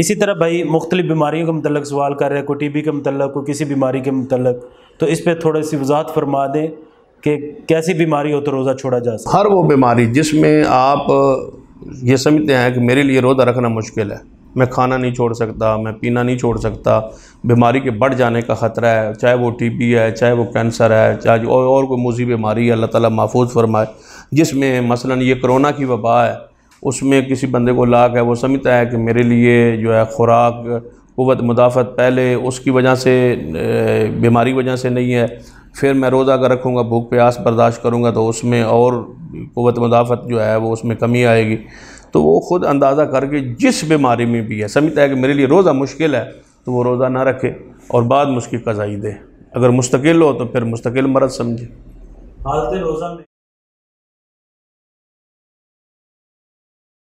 इसी तरह भाई मुख्तलिफ बीमारियों के मतलब सवाल कर रहे हैं कोई टी बी के मतलब कोई किसी बीमारी के मतलब तो इस पर थोड़ी सी वजाहत फरमा दें कि कैसी बीमारी हो तो रोज़ा छोड़ा जा सकता हर वो बीमारी जिसमें आप ये समझते हैं कि मेरे लिए रोज़ा रखना मुश्किल है मैं खाना नहीं छोड़ सकता मैं पीना नहीं छोड़ सकता बीमारी के बढ़ जाने का ख़तरा है चाहे वो टीबी है चाहे वो कैंसर है चाहे और, और कोई मूजी बीमारी है अल्लाह ताला महफूज फरमाए जिसमें मसलन ये कोरोना की वबा है उसमें किसी बंदे को लाख है वो समझता है कि मेरे लिए जो है ख़ुराक कुत मुदाफ़त पहले उसकी वजह से बीमारी वजह से नहीं है फिर मैं रोज़ा अगर रखूँगा भूख प्यास बर्दाश्त करूँगा तो उसमें और क़वत मुदाफ़त जो है वो उसमें कमी आएगी तो वो ख़ुद अंदाज़ा करके जिस बीमारी में भी है समझता है कि मेरे लिए रोज़ा मुश्किल है तो वो रोज़ा ना रखे और बाद में उसकी कज़ाई दे अगर मुस्तकिल हो तो फिर मुस्तकिल मरद समझे हालत रोज़ा में